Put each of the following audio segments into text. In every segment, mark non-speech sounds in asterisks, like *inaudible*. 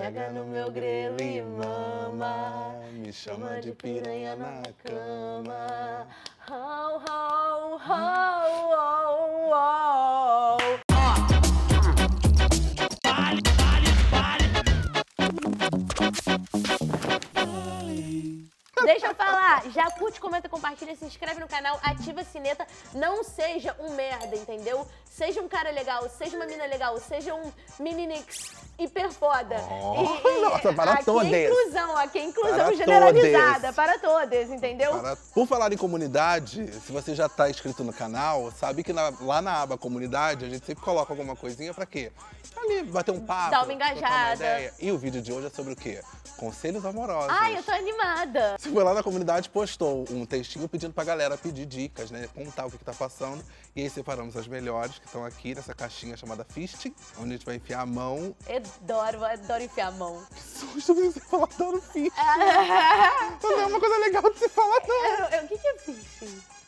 Pega no meu grelo e mama, me chama de piranha na cama. How, how, how, Deixa eu falar. Já curte, comenta, compartilha, se inscreve no canal, ativa a sineta. Não seja um merda, entendeu? Seja um cara legal, seja uma mina legal, seja um nix hiper foda. Oh, e, e nossa, para aqui todas. É inclusão, aqui é inclusão para generalizada, para todas, entendeu? Para... Por falar em comunidade, se você já está inscrito no canal, sabe que na, lá na aba comunidade a gente sempre coloca alguma coisinha pra quê? Ali, bater um papo. Dar uma engajada. Uma e o vídeo de hoje é sobre o quê? Conselhos amorosos. Ai, eu tô animada. *laughs* foi lá na comunidade postou um textinho pedindo pra galera pedir dicas, né? Contar o que, que tá passando. E aí separamos as melhores, que estão aqui nessa caixinha chamada Fist, onde a gente vai enfiar a mão. Adoro, adoro enfiar a mão. Que susto você falar adoro Fist. não *laughs* é uma coisa legal de se falar, não. É, o que, que é Fist?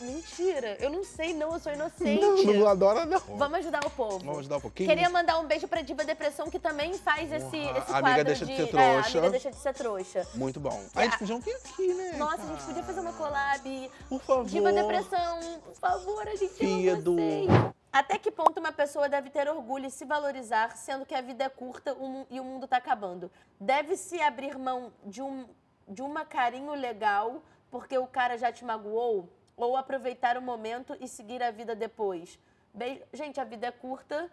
Mentira, eu não sei não, eu sou inocente. Não, não adora não. Vamos ajudar o povo. Vamos ajudar o povo. Quem Queria mandar um beijo pra Diva Depressão, que também faz esse, esse amiga quadro amiga deixa de... de ser é, trouxa. É, amiga deixa de ser trouxa. Muito bom. Tipo, é. A gente podia um aqui, né? Nossa, a gente podia fazer uma collab. Por favor. Diva Depressão, por favor, a gente Fia do... Até que ponto uma pessoa deve ter orgulho e se valorizar, sendo que a vida é curta e o mundo tá acabando? Deve se abrir mão de um de uma carinho legal porque o cara já te magoou? ou aproveitar o momento e seguir a vida depois? Gente, a vida é curta.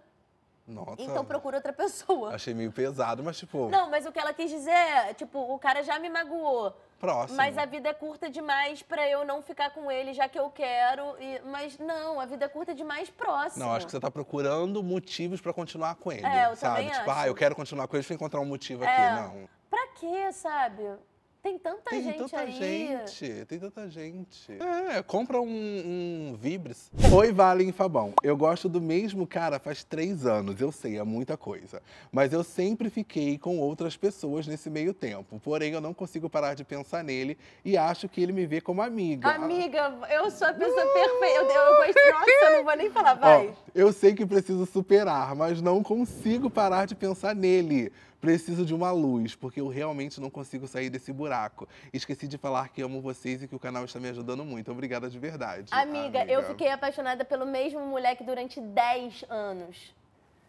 Nossa. Então procura outra pessoa. Achei meio pesado, mas tipo. Não, mas o que ela quis dizer é, tipo, o cara já me magoou. Próximo. Mas a vida é curta demais para eu não ficar com ele, já que eu quero. E... Mas não, a vida é curta demais próximo. Não, acho que você tá procurando motivos para continuar com ele. É, eu sabe? também tipo, acho. ah, eu quero continuar com ele, deixa eu encontrar um motivo é. aqui. Não. Pra quê, sabe? Tem tanta tem gente tanta aí. gente, tem tanta gente. É, compra um, um Vibres. Oi, Vale fabão Eu gosto do mesmo cara faz três anos, eu sei, é muita coisa. Mas eu sempre fiquei com outras pessoas nesse meio tempo. Porém, eu não consigo parar de pensar nele e acho que ele me vê como amiga. Amiga, eu sou a pessoa ah. perfeita. Eu, eu gosto, nossa, eu não vou nem falar, vai. Ó, eu sei que preciso superar, mas não consigo parar de pensar nele Preciso de uma luz, porque eu realmente não consigo sair desse buraco. Esqueci de falar que amo vocês e que o canal está me ajudando muito. Obrigada de verdade. Amiga, amiga. eu fiquei apaixonada pelo mesmo moleque durante 10 anos.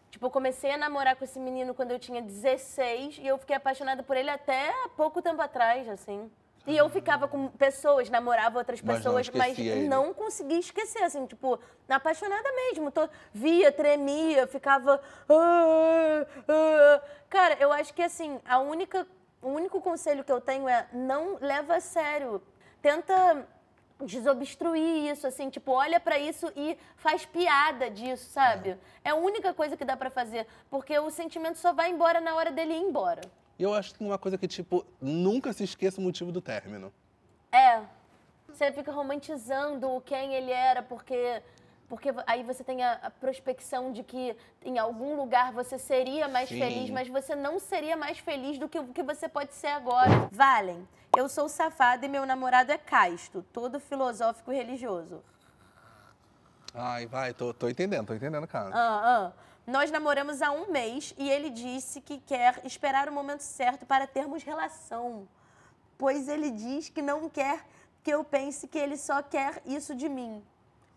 Tipo, eu comecei a namorar com esse menino quando eu tinha 16 e eu fiquei apaixonada por ele até pouco tempo atrás, assim. E eu ficava com pessoas, namorava outras pessoas, mas não, conseguia esquecer, assim, tipo, apaixonada mesmo. Tô, via, tremia, ficava. Ah, ah. Cara, eu acho que assim, a única, o único conselho que eu tenho é não leva a sério. Tenta desobstruir isso, assim, tipo, olha para isso e faz piada disso, sabe? É. é a única coisa que dá para fazer, porque o sentimento só vai embora na hora dele ir embora. E eu acho que tem uma coisa que, tipo, nunca se esqueça o motivo do término. É. Você fica romantizando quem ele era, porque porque aí você tem a, a, prospecção de que em algum lugar você seria mais Sim. feliz, mas você não seria mais feliz do que o que você pode ser agora. Valen, eu sou safada e meu namorado é casto, todo filosófico e religioso. Ai, vai, tô, tô entendendo, tô entendendo, cara. Ah, ah. Nós namoramos há um mês e ele disse que quer esperar o momento certo para termos relação, pois ele diz que não quer que eu pense que ele só quer isso de mim.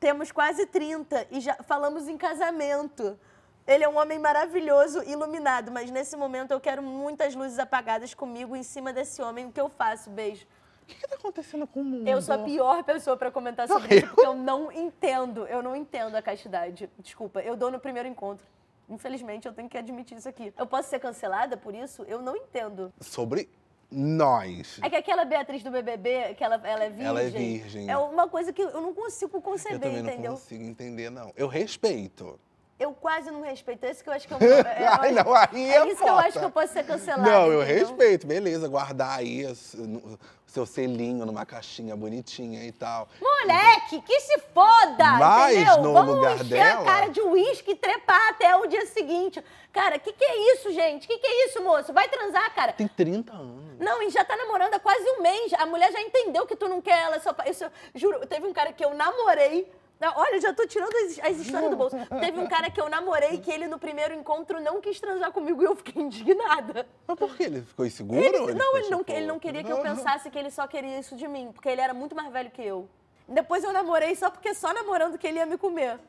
Temos quase 30 e já falamos em casamento. Ele é um homem maravilhoso, iluminado, mas nesse momento eu quero muitas luzes apagadas comigo em cima desse homem. O que eu faço? Beijo. O que, está acontecendo com o mundo? Eu sou a pior pessoa para comentar sobre não, isso, eu... porque eu não entendo. Eu não entendo a castidade. Desculpa, eu dou no primeiro encontro. Infelizmente, eu tenho que admitir isso aqui. Eu posso ser cancelada por isso? Eu não entendo. Sobre nós. É que aquela Beatriz do BBB, que ela, ela é virgem. Ela é virgem. É uma coisa que eu não consigo conceber, entendeu? Eu também não entendeu? consigo entender, não. Eu respeito. Eu quase não respeito. Esse é que eu acho que eu. eu, *laughs* eu é, não, aí é, é isso que eu acho que eu posso ser cancelado. Não, eu entendeu? respeito, beleza. Guardar aí o seu selinho numa caixinha bonitinha e tal. Moleque, que se foda! Mas entendeu? no Vamos lugar encher dela... a cara de uísque e trepar até o dia seguinte. Cara, que que é isso, gente? Que que é isso, moço? Vai transar, cara. Tem 30 anos. Não, e já tá namorando há quase um mês. A mulher já entendeu que tu não quer ela. Só... Eu, só... juro, teve um cara que eu namorei olha, já tô tirando as, as, *laughs* histórias do bolso. Teve um cara que eu namorei que ele no primeiro encontro não quis transar comigo e eu fiquei indignada. Mas por que? Ele ficou inseguro? Ele, ele não, ficou ele, não tipo... ele não queria que eu pensasse que ele só queria isso de mim, porque ele era muito mais velho que eu. Depois eu namorei só porque só namorando que ele ia me comer.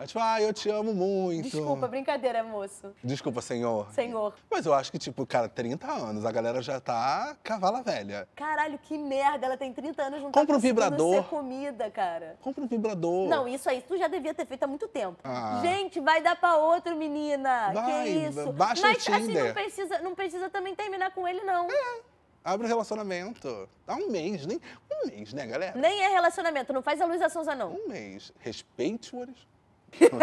É tipo, ah, eu te amo muito. Desculpa, brincadeira, moço. Desculpa, senhor. Senhor. Mas eu acho que, tipo, cara, 30 anos, a galera já tá cavala velha. Caralho, que merda, ela tem 30 anos, não tá Compra tá um vibrador. ser comida, cara. Compra um vibrador. Não, isso aí tu já devia ter feito há muito tempo. Ah. Gente, vai dar pra outro, menina. Vai, que isso. Baixa Mas, o Tinder. assim, não precisa, não precisa também terminar com ele, não. É abre o um relacionamento. Há um mês, nem. Um mês, né, galera? Nem é relacionamento, não faz a Luísa Souza, não. Um mês. Respeite o horizonte. *laughs*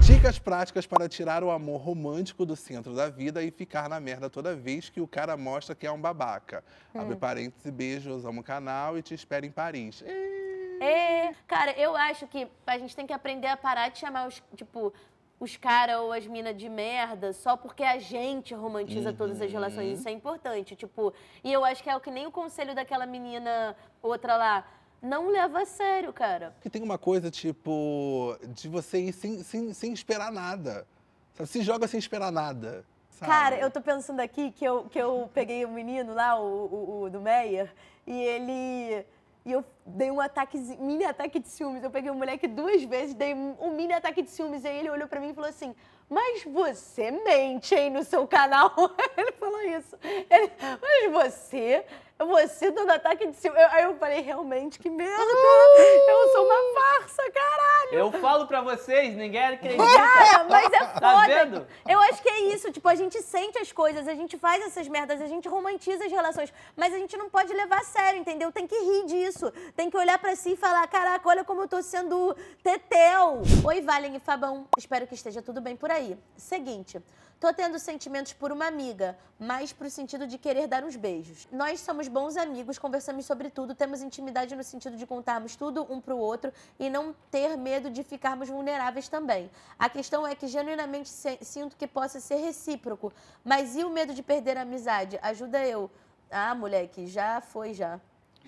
Dicas práticas para tirar o amor romântico do centro da vida e ficar na merda toda vez que o cara mostra que é um babaca. Hum. Abre parênteses, beijos, amo o canal e te espero em Paris. E... É, cara, eu acho que a gente tem que aprender a parar de chamar os, tipo, os caras ou as minas de merda só porque a gente romantiza uhum. todas as relações. Uhum. Isso é importante, tipo... E eu acho que é o que nem o conselho daquela menina outra lá não leva a sério, cara. Porque tem uma coisa, tipo, de você ir sem, sem, sem esperar nada. Sabe? Se joga sem esperar nada. Sabe? Cara, eu tô pensando aqui que eu, que eu peguei um menino lá, o, o, o do Meyer, e ele. E eu dei um ataque, mini ataque de ciúmes. Eu peguei o um moleque duas vezes, dei um mini ataque de ciúmes. E aí ele olhou para mim e falou assim: Mas você mente, hein, no seu canal? *laughs* ele falou isso. Ele, mas você você dando ataque de ciúme. Aí eu falei, realmente, que merda! Uh! Eu sou uma farsa, caralho! Eu falo pra vocês, ninguém acredita. Cara, é, mas é tá foda. Tá Eu acho que é isso, tipo, a gente sente as coisas, a gente faz essas merdas, a gente romantiza as relações, mas a gente não pode levar a sério, entendeu? Tem que rir disso, tem que olhar pra si e falar, caraca, olha como eu tô sendo tetel. Oi, Valen e Fabão, espero que esteja tudo bem por aí. Seguinte, tô tendo sentimentos por uma amiga, mas pro sentido de querer dar uns beijos. Nós somos bons amigos, conversamos sobre tudo, temos intimidade no sentido de contarmos tudo um para o outro e não ter medo de ficarmos vulneráveis também. A questão é que genuinamente sinto que possa ser recíproco, mas e o medo de perder a amizade? Ajuda eu. Ah, moleque, já foi já.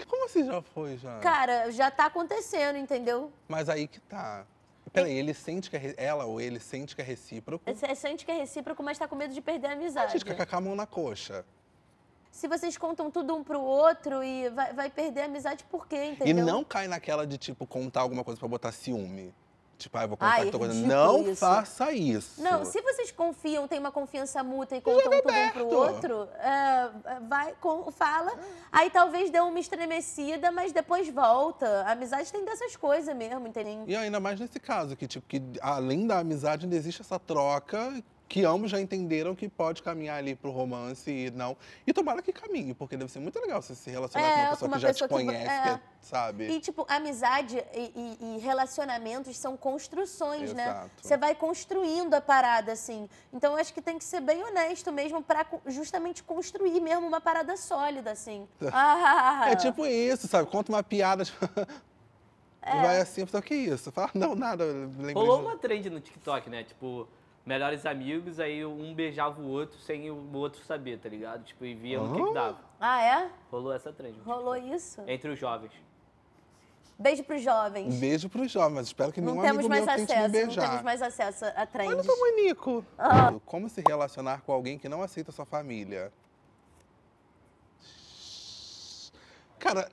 Como assim já foi já? Cara, já tá acontecendo, entendeu? Mas aí que tá. Peraí, ele sente que é, ela ou ele sente que é recíproco? Ele sente que é recíproco, mas tá com medo de perder a amizade. A gente, com a mão na coxa se vocês contam tudo um pro outro e vai, vai perder a amizade por quê, entendeu? E não cai naquela de, tipo, contar alguma coisa para botar ciúme. Tipo, ah, vou contar Ai, coisa. Não isso. faça isso. Não, se vocês confiam, tem uma confiança mútua e contam tudo um pro outro, uh, vai, com, fala. Aí talvez dê uma estremecida, mas depois volta. A amizade tem dessas coisas mesmo, entendeu? E ainda mais nesse caso, que, tipo, que além da amizade ainda existe essa troca que ambos já entenderam que pode caminhar ali pro romance e não. E tomara que caminhe, porque deve ser muito legal você se relacionar é, com uma pessoa uma que pessoa já te que conhece, é. que é, sabe? E, tipo, amizade e, e, e relacionamentos são construções, né? Exato. né? Você vai construindo a parada, assim. Então, eu acho que tem que ser bem honesto mesmo para justamente construir mesmo uma parada sólida, assim. *laughs* Ah. É tipo isso, sabe? Conta uma piada. Tipo, é. Vai assim, só que isso? Fala, não, nada. Rolou de... uma trend no TikTok, né? Tipo, melhores amigos, aí um beijava o outro sem o outro saber, tá ligado? Tipo, e via o que, que uhum. dava. Ah, é? Rolou essa trend. Rolou isso? Entre os jovens. Beijo pros jovens. beijo pros jovens. Espero que não nenhum amigo mais meu acesso, tente me beijar. Não temos mais acesso a trends. Olha como Manico. É ah. Como se relacionar com alguém que não aceita sua família? Cara,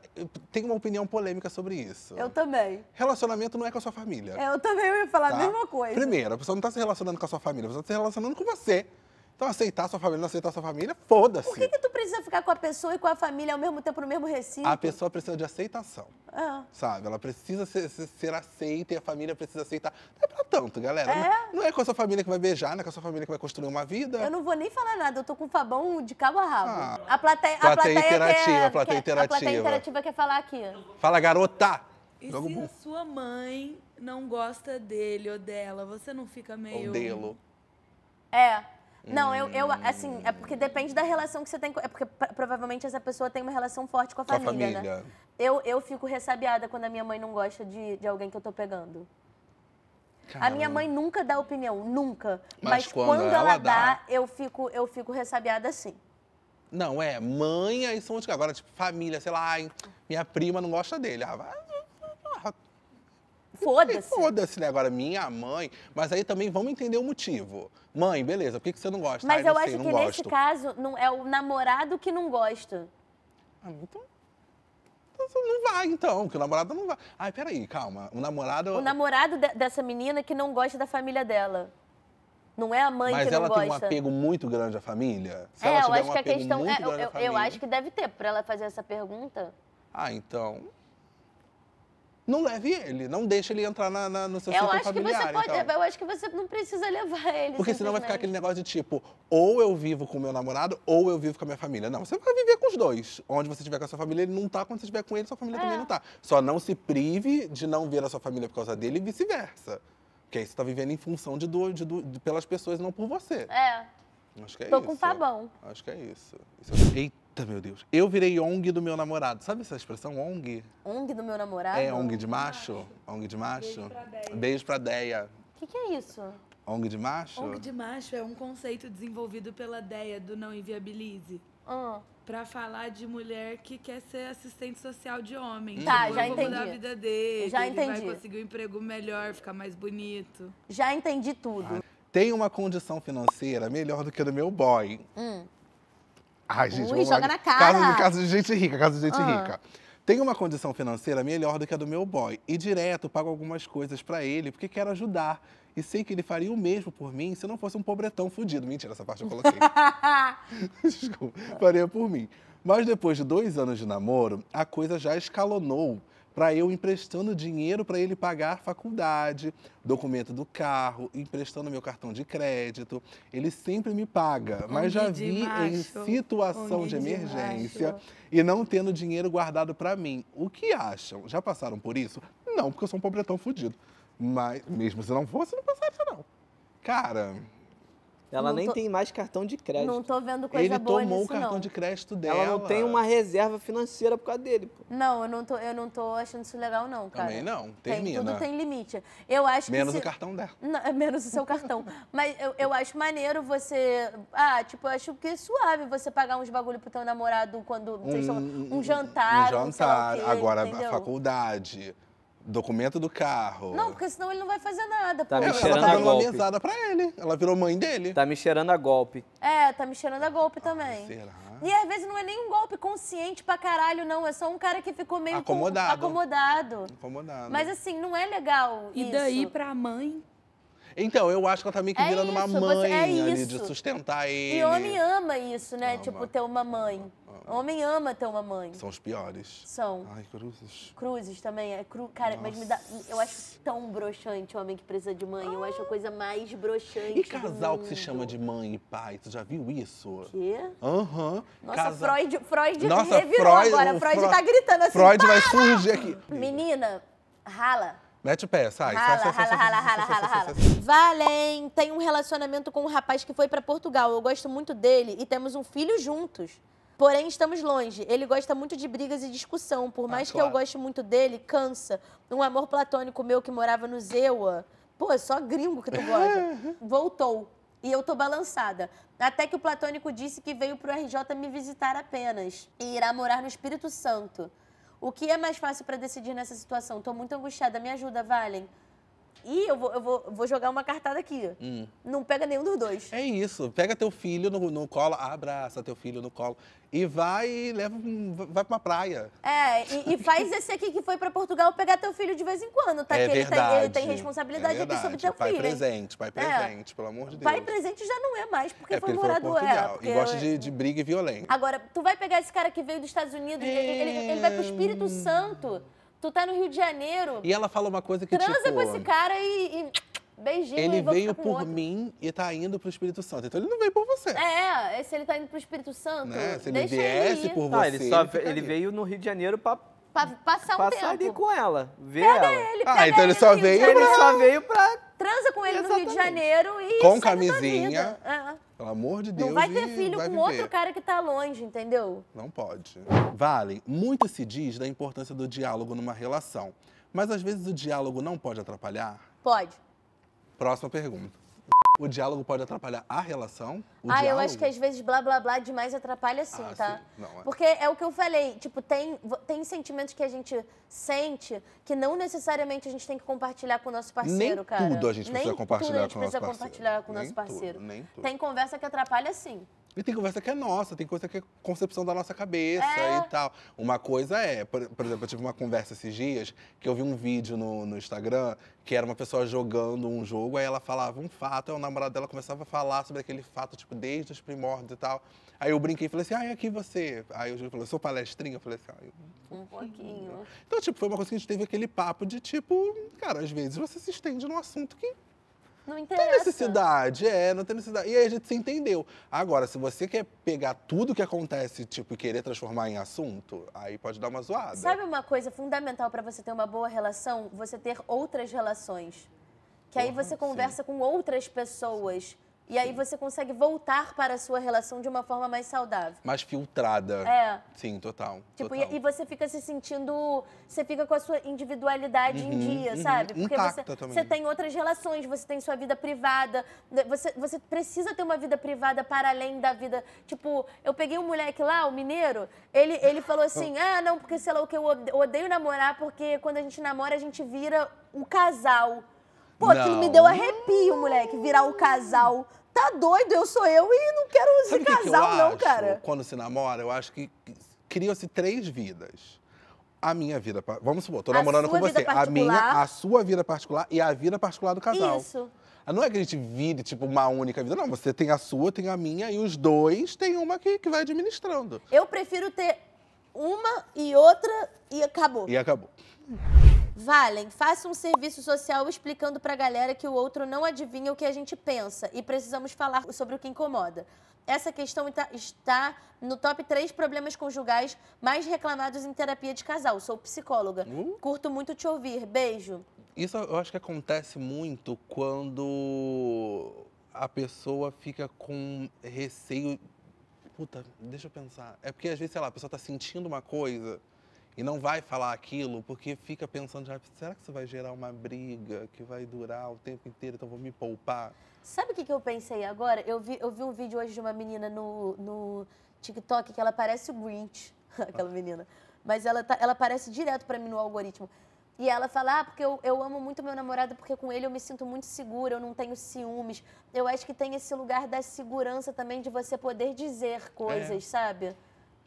tem uma opinião polêmica sobre isso. Eu também. Relacionamento não é com a sua família. É, eu também ia falar tá? a mesma coisa. Primeiro, a pessoa não está se relacionando com a sua família, a pessoa está se relacionando com você. Então, aceitar sua família, não aceitar sua família, foda-se. Por que, que tu precisa ficar com a pessoa e com a família ao mesmo tempo no mesmo recinto? A pessoa precisa de aceitação. Ah. Sabe? Ela precisa ser, ser, aceita e a família precisa aceitar. Não é pra tanto, galera. É, é? Não é com a sua família que vai beijar, não é com a sua família que vai construir uma vida. Eu não vou nem falar nada, eu tô com o Fabão de cabo a rabo. Ah. A plateia, a plateia, plateia interativa, quer, a plateia quer, interativa. A plateia interativa quer falar aqui. Fala, garota! E Jogo se bom. a sua mãe não gosta dele ou dela, você não fica meio. Ou dele. É. Não, eu, eu, hum. assim, é porque depende da relação que você tem. Com, é porque provavelmente essa pessoa tem uma relação forte com a família, a família. né? Eu, eu fico ressabiada quando a minha mãe não gosta de, de alguém que eu tô pegando. Caramba. A minha mãe nunca dá opinião, nunca. Mas, Mas quando, quando, ela, ela dá, dá, eu fico, eu fico ressabiada assim. Não, é, mãe, aí são os que agora, tipo, família, sei lá, minha prima não gosta dele. Ah, vai Foda-se. Foda-se, né? Agora, minha mãe. Mas aí também vamos entender o motivo. Mãe, beleza, por que, que você não gosta? Mas ah, eu, eu acho sei, que nesse caso não, é o namorado que não gosta. Ah, então, então. Não vai, então, que o namorado não vai. Ai, peraí, calma. O namorado. O namorado de, dessa menina que não gosta da família dela. Não é a mãe Mas que não gosta. Mas ela tem um apego muito grande à família? Se é, eu acho um que a questão. É, eu, eu, família... eu acho que deve ter, para ela fazer essa pergunta. Ah, então não leve ele, não deixe ele entrar na, na no seu eu círculo familiar. Pode, então. Eu acho que você não precisa levar ele. Porque senão vai ficar aquele negócio de tipo, ou eu vivo com o meu namorado, ou eu vivo com a minha família. Não, você vai viver com os dois. Onde você estiver com a sua família, ele não tá. Quando você estiver com ele, sua família é. também não tá. Só não se prive de não ver a sua família por causa dele e vice-versa. Porque aí você tá vivendo em função de, do, de, do, de pelas pessoas, não por você. É. Acho que é Tô isso. Tô tá com o Fabão. Acho que é isso. isso é... Eita meu Deus. Eu virei ONG do meu namorado. Sabe essa expressão, ONG? ONG do meu namorado? É, ONG de macho. ONG de macho. Beijo pra Deia. O que, que é isso? ONG de macho? ONG de macho é um conceito desenvolvido pela Deia do Não Inviabilize. Uhum. Pra falar de mulher que quer ser assistente social de homem. Hum. Tá, tipo, já eu vou entendi. mudar a vida dele, já entendi. vai conseguir um emprego melhor, ficar mais bonito. Já entendi tudo. Ah, tem uma condição financeira melhor do que a do meu boy. Hum. Ai, gente, Ui, joga na cara. Casa, de gente rica, casa de gente ah. rica. Tem uma condição financeira melhor do que a do meu boy. E direto pago algumas coisas para ele, porque quero ajudar. E sei que ele faria o mesmo por mim se não fosse um pobretão fudido. Mentira, essa parte eu coloquei. *laughs* *laughs* Desculpa, faria por mim. Mas depois de dois anos de namoro, a coisa já escalonou para eu emprestando dinheiro para ele pagar faculdade, documento do carro, emprestando meu cartão de crédito. Ele sempre me paga, mas um já vi macho, em situação um de emergência e não tendo dinheiro guardado para mim. O que acham? Já passaram por isso? Não, porque eu sou um pobretão fudido. Mas mesmo se não fosse, não passaria não. Cara, ela não nem tô... tem mais cartão de crédito. Não tô vendo coisa Ele boa tomou o cartão de crédito dela. Ela não tem uma reserva financeira por causa dele, pô. Não, eu não tô, eu não tô achando isso legal, não, cara. Também não, termina. Tem, tudo tem limite. Eu acho menos o cartão dela. Não, é menos o seu cartão. *laughs* Mas eu, eu acho maneiro você... Ah, tipo, eu acho que é suave você pagar uns bagulho pro teu namorado quando... Um, um jantar. Um jantar, agora quê, agora entendeu? a faculdade documento do carro. Não, porque senão ele não vai fazer nada. Tá pô. me cheirando ela tá a golpe. Ela pra ele. Ela virou mãe dele. Tá me cheirando a golpe. É, tá me cheirando a golpe ah, também. Será? E às vezes não é nem um golpe consciente pra caralho, não. É só um cara que ficou meio... Acomodado. Com... Acomodado. Acomodado. Mas assim, não é legal E isso. daí pra mãe então, eu acho que ela tá meio que é virando isso, uma mãe você, é ali, isso. de sustentar ele. E homem ama isso, né? Ama. Tipo, ter uma mãe. Ama. Ah, ah. Homem ama ter uma mãe. São os piores. São. Ai, cruzes. Cruzes também. É cru... Cara, Nossa. mas me dá... Eu acho tão broxante o homem que precisa de mãe. Eu acho a coisa mais broxante E casal que se chama de mãe e pai, tu já viu isso? Quê? Aham. Uhum. Nossa, Casa... Freud, Freud Nossa, revirou Freud, agora. Freud, Freud tá gritando assim, Freud vai surgir aqui. Menina, rala. Mete o pé, sai. Rala, sai, sai, rala, rala, rala, rala, Valem, tem um relacionamento com um rapaz que foi para Portugal. Eu gosto muito dele e temos um filho juntos. Porém, estamos longe. Ele gosta muito de brigas e discussão. Por ah, mais ah, claro. que eu goste muito dele, cansa. Um amor platônico meu que morava no Zewa. Pô, é só gringo que tu gosta. *laughs* Voltou. E eu tô balançada. Até que o platônico disse que veio pro RJ me visitar apenas. E irá morar no Espírito Santo. O que é mais fácil para decidir nessa situação? Estou muito angustiada, me ajuda, Valen. E eu vou, eu vou, vou jogar uma cartada aqui. Hum. Não pega nenhum dos dois. É isso. Pega teu filho no, no colo, abraça teu filho no colo. E vai e leva, vai pra uma praia. É, e, e faz esse aqui que foi pra Portugal pegar teu filho de vez em quando, tá? É que verdade. Ele, tá, ele tem responsabilidade é aqui sobre teu pai filho. Pai presente, pai é. presente, é. pelo amor de Deus. Pai presente já não é mais, porque é foi morar do é, E gosta de, de briga e violência. Agora, tu vai pegar esse cara que veio dos Estados Unidos, ele, ele, ele vai pro Espírito hum. Santo. Tu tá no Rio de Janeiro. E ela fala uma coisa que transa tipo... com esse cara e... e... Beijinho, ele veio por mim e tá indo pro Espírito Santo. Então ele não veio por você. É, é se ele tá indo pro Espírito Santo, né? se ele viesse tá, ele por você. Ah, ele, só, ele, ele veio no Rio de Janeiro pra. pra passar um passar tempo. ali com ela, ver pega ela. Ele, ah, pega ah, então ele, ele só veio. Ele só veio pra. Transa com ele Exatamente. no Rio de Janeiro e. Com camisinha. É. Pelo amor de Deus. Não vai ter filho vai com viver. outro cara que tá longe, entendeu? Não pode. Vale, muito se diz da importância do diálogo numa relação. Mas às vezes o diálogo não pode atrapalhar? Pode. Próxima pergunta o diálogo pode atrapalhar a relação? O ah, diálogo? eu acho que às vezes blá blá blá demais atrapalha sim, ah, tá? Sim. Não, é. Porque é o que eu falei, tipo, tem, tem sentimentos que a gente sente que não necessariamente a gente tem que compartilhar com o nosso parceiro, nem cara. Tudo a gente precisa compartilhar a gente com precisa compartilhar com o nosso parceiro. nem tudo. Tem conversa que atrapalha sim. E tem conversa que é nossa, tem coisa que é concepção da nossa cabeça é. e tal. Uma coisa é, por, por, exemplo, eu tive uma conversa esses dias que eu vi um vídeo no, no, Instagram que era uma pessoa jogando um jogo, aí ela falava um fato, aí o namorado dela começava a falar sobre aquele fato, tipo, desde os primórdios e tal. Aí eu brinquei e falei assim, ah, e aqui você? Aí o Júlio falou, sou palestrinha? Eu falei assim, ah, eu... um pouquinho. Então, tipo, foi uma coisa que a gente teve aquele papo de tipo, cara, às vezes você se estende num assunto que não interessa. Tem necessidade, é, não tem necessidade. E aí a gente se entendeu. Agora, se você quer pegar tudo que acontece, tipo, e querer transformar em assunto, aí pode dar uma zoada. Sabe uma coisa fundamental para você ter uma boa relação? Você ter outras relações. Que aí você conversa Sim. com outras pessoas e aí você consegue voltar para a sua relação de uma forma mais saudável. Mais filtrada. É. Sim, total. Tipo, total. E, e, você fica se sentindo. Você fica com a sua individualidade uhum, em dia, uhum, sabe? Porque você, você tem outras relações, você tem sua vida privada. Né, você, você precisa ter uma vida privada para além da vida. Tipo, eu peguei um moleque lá, o um mineiro, ele, ele falou *laughs* assim: ah, não, porque sei lá o que, eu odeio namorar, porque quando a gente namora, a gente vira um casal. Pô, aquilo me deu arrepio, moleque, virar um casal tá doido, eu sou eu e não quero Sabe se casar, não, acho? cara. Quando se namora, eu acho que criam-se três vidas. A minha vida, vamos supor, tô namorando com você. A minha, a sua vida particular e a vida particular do casal. Isso. Ah, não é que a gente vire, tipo, uma única vida. Não, você tem a sua, tem a minha, e os dois têm uma que, que vai administrando. Eu prefiro ter uma e outra e acabou. E acabou. Valen, faça um serviço social explicando pra galera que o outro não adivinha o que a gente pensa e precisamos falar sobre o que incomoda. Essa questão tá, está no top 3 problemas conjugais mais reclamados em terapia de casal. Sou psicóloga. Uh. Curto muito te ouvir. Beijo. Isso eu acho que acontece muito quando a pessoa fica com receio. Puta, deixa eu pensar. É porque às vezes, sei lá, a pessoa tá sentindo uma coisa e não vai falar aquilo porque fica pensando já, ah, será que isso vai gerar uma briga que vai durar o tempo inteiro, então vou me poupar? Sabe o que, que eu pensei agora? Eu vi, eu vi um vídeo hoje de uma menina no, no TikTok que ela parece o Grinch, *laughs* aquela ah. menina. Mas ela, tá, ela aparece direto para mim no algoritmo. E ela fala, ah, porque eu, eu amo muito meu namorado, porque com ele eu me sinto muito segura, eu não tenho ciúmes. Eu acho que tem esse lugar da segurança também de você poder dizer coisas, é. sabe?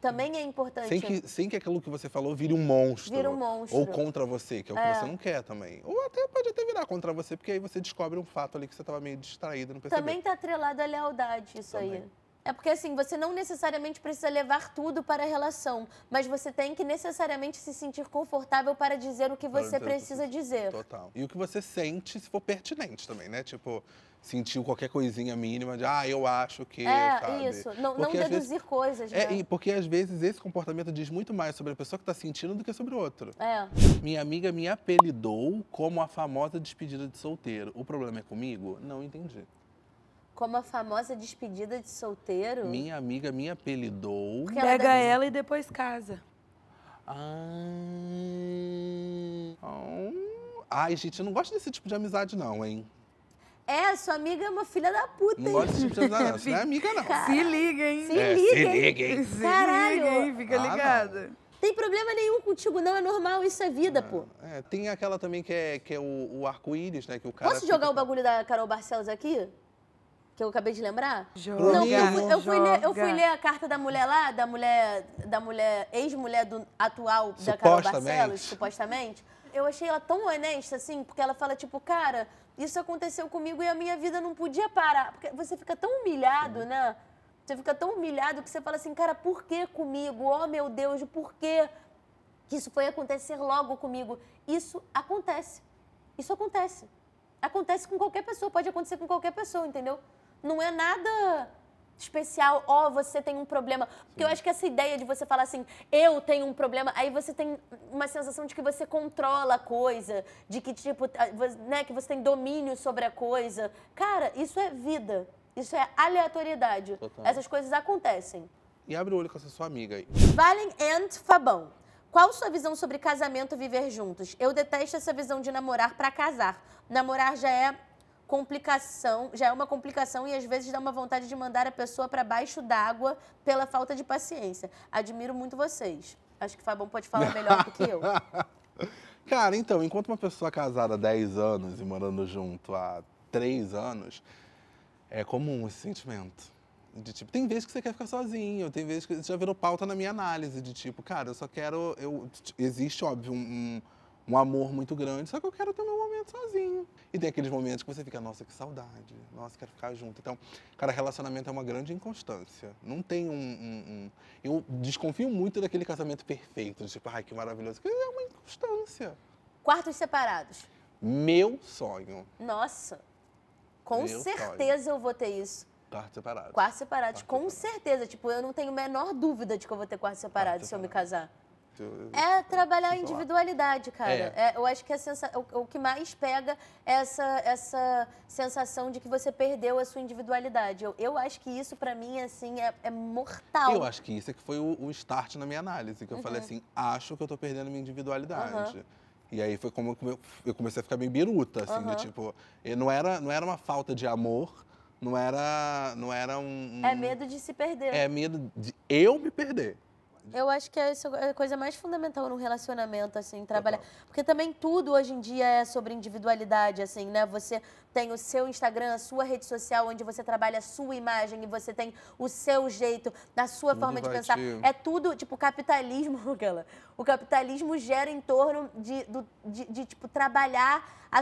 também é importante. Sem que, sem que aquilo que você falou vire um monstro. Vira um monstro. Ou contra você, que é o que é. você não quer também. Ou até pode até virar contra você, porque aí você descobre um fato ali que você estava meio distraída não percebeu. Também está atrelado à lealdade isso também. aí. É porque assim, você não necessariamente precisa levar tudo para a relação, mas você tem que necessariamente se sentir confortável para dizer o que você precisa dizer. Total. E o que você sente, se for pertinente também, né? Tipo, sentiu qualquer coisinha mínima de, ah, eu acho que. É, sabe? isso. Não, não deduzir vezes, coisas. É, né? porque às vezes esse comportamento diz muito mais sobre a pessoa que está sentindo do que sobre o outro. É. Minha amiga me apelidou como a famosa despedida de solteiro. O problema é comigo? Não entendi. Como a famosa despedida de solteiro? Minha amiga me apelidou. Porque Pega ela, deve... ela e depois casa. Ah. Ai, gente, eu não gosto desse tipo de amizade, não, hein? É, sua amiga é uma filha da puta, hein? Não pode se Simpsons, não. não é amiga, não. Cara, se liga, hein? Se é, liga, hein? Se liga, hein? Caralho. liga, hein? Fica ligada. Ah, não. Tem problema nenhum contigo, não. É normal, isso é vida, é, pô. É, tem aquela também que é, que é o, o arco-íris, né? Que o cara Posso jogar fica... o bagulho da Carol Barcelos aqui? que eu acabei de lembrar? Joga, não, eu fui, eu, fui ler, eu fui ler a carta da mulher lá, da mulher, da mulher, ex-mulher do atual da Carol Barcelos, supostamente. Eu achei ela tão honesta, assim, porque ela fala, tipo, cara, isso aconteceu comigo e a minha vida não podia parar. Porque você fica tão humilhado, Sim. né? Você fica tão humilhado que você fala assim, cara, por que comigo? Oh, meu Deus, por que isso foi acontecer logo comigo? Isso acontece. Isso acontece. Acontece com qualquer pessoa, pode acontecer com qualquer pessoa, entendeu? não é nada especial, ó, oh, você tem um problema. Porque Sim. eu acho que essa ideia de você falar assim, eu tenho um problema, aí você tem uma sensação de que você controla a coisa, de que, tipo, né, que você tem domínio sobre a coisa. Cara, isso é vida. Isso é aleatoriedade. Total. Essas coisas acontecem. E abre o olho com essa sua amiga aí. Valen and Fabão. Qual sua visão sobre casamento e viver juntos? Eu detesto essa visão de namorar para casar. Namorar já é complicação, já é uma complicação e às vezes dá uma vontade de mandar a pessoa para baixo d'água pela falta de paciência. Admiro muito vocês. Acho que o Fabão pode falar melhor do que eu. *laughs* Cara, então, enquanto uma pessoa casada há 10 anos e morando junto há 3 anos, é comum esse sentimento. De tipo, tem vezes que você quer ficar sozinho, tem vezes que isso já virou pauta na minha análise, de tipo, cara, eu só quero. Eu, existe, óbvio, um, um amor muito grande, só que eu quero ter meu momento sozinho. E tem aqueles momentos que você fica, nossa, que saudade, nossa, quero ficar junto. Então, cara, relacionamento é uma grande inconstância. Não tem um. um, um... Eu desconfio muito daquele casamento perfeito, tipo, ai, que maravilhoso. é uma inconstância. Quartos separados. Meu sonho. Nossa. Com meu certeza sonho. eu vou ter isso. Quartos separados. Quartos separados, quarto com separado. certeza. Tipo, eu não tenho a menor dúvida de que eu vou ter quartos separados quarto se separado. eu me casar. É trabalhar a individualidade, cara. É. É, eu acho que sensa... o, que mais pega é essa, essa sensação de que você perdeu a sua individualidade. Eu, eu acho que isso, para mim, assim, é, é, mortal. Eu acho que isso é que foi o, o start na minha análise, que eu uhum. falei assim, acho que eu tô perdendo minha individualidade. Uhum. E aí foi como eu comecei a ficar bem biruta, assim, uhum. de, tipo, não era, não era uma falta de amor, não era, não era um, um... É medo de se perder. É medo de eu me perder. Uhum. Eu acho que é, é a coisa mais fundamental num relacionamento, assim, trabalhar. Total. Porque também tudo hoje em dia é sobre individualidade, assim, né? Você tem o seu Instagram, a sua rede social, onde você trabalha a sua imagem e você tem o seu jeito, na sua forma de pensar. É tudo, tipo, capitalismo, Gala. *laughs* O capitalismo gera em torno de, do, de, de, tipo, trabalhar a,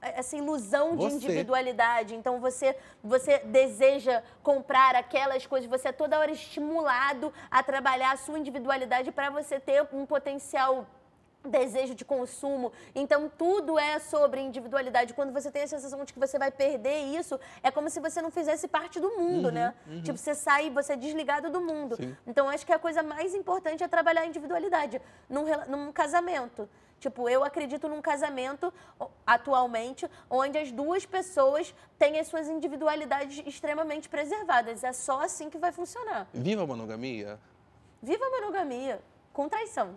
essa ilusão você. de individualidade. Então, você, você deseja comprar aquelas coisas, você é toda hora estimulado a trabalhar a sua individualidade para você ter um potencial desejo de consumo. Então, tudo é sobre individualidade. Quando você tem a sensação de que você vai perder isso, é como se você não fizesse parte do mundo, uhum, né? Uhum. Tipo, você sai, você é desligado do mundo. Sim. Então, acho que a coisa mais importante é trabalhar a individualidade num, num casamento. Tipo, eu acredito num casamento atualmente onde as duas pessoas têm as suas individualidades extremamente preservadas. É só assim que vai funcionar. Viva a monogamia! Viva a monogamia! Com traição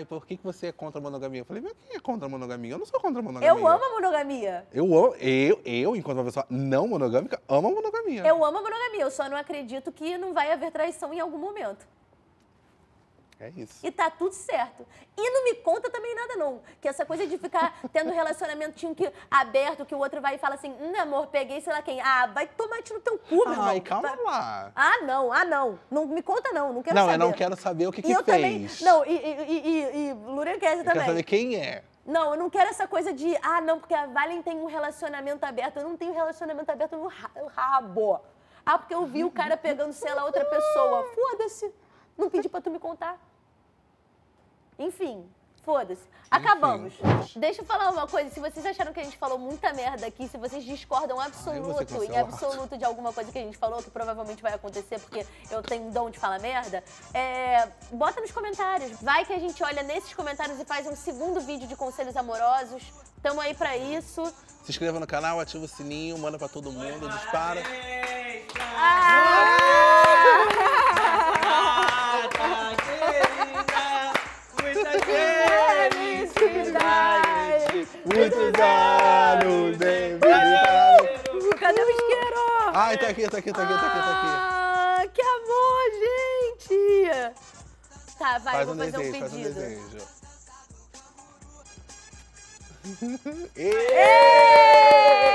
e por que, que você é contra a monogamia? Eu falei, mas quem é contra a monogamia? Eu não sou contra a monogamia. Eu amo a monogamia. Eu amo, eu, eu, enquanto uma pessoa não monogâmica, amo a monogamia. Eu amo a monogamia, eu só não acredito que não vai haver traição em algum momento. É isso. E tá tudo certo. E não me conta também nada, não. Que essa coisa de ficar *laughs* tendo um relacionamentinho que, aberto, que o outro vai e fala assim, hum, amor, peguei sei lá quem. Ah, vai tomar no teu cu, meu Ai, irmão. calma lá. Ah, não, ah, não. Não me conta, não. Não quero não, saber. Não, eu não quero saber o que, e que eu fez. Também, não, e, e, e, e Lurenquese também. Quero saber quem é. Não, eu não quero essa coisa de, ah, não, porque a Valen tem um relacionamento aberto. Eu não tenho relacionamento aberto no rabo. Ah, porque eu vi o cara pegando, sei lá, outra pessoa. Foda-se. Não pedi pra tu me contar. Enfim, foda-se. Acabamos. Deixa eu falar uma coisa. Se vocês acharam que a gente falou muita merda aqui, se vocês discordam absoluto, em absoluto de alguma coisa que a gente falou, que provavelmente vai acontecer porque eu tenho um dom de falar merda, é, bota nos comentários. Vai que a gente olha nesses comentários e faz um segundo vídeo de conselhos amorosos. Tamo aí pra isso. Se inscreva no canal, ativa o sininho, manda pra todo mundo, dispara. Ah! Ai, tá aqui, tá aqui, tá aqui, tá aqui, tá aqui. Ah, que amor, gente! Tá, vai, faz vou um fazer desejo, um pedido. Faz um desejo. Êêêê!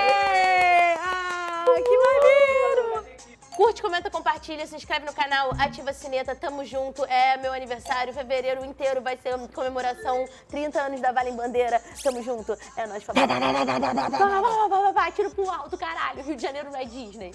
Curte, comenta, compartilha, se inscreve no canal, ativa a sineta, tamo junto. É meu aniversário, fevereiro inteiro vai ser comemoração, 30 anos da Vale em Bandeira. Tamo junto. É nóis, papai. Tiro pro alto, caralho. Rio de Janeiro não é Disney.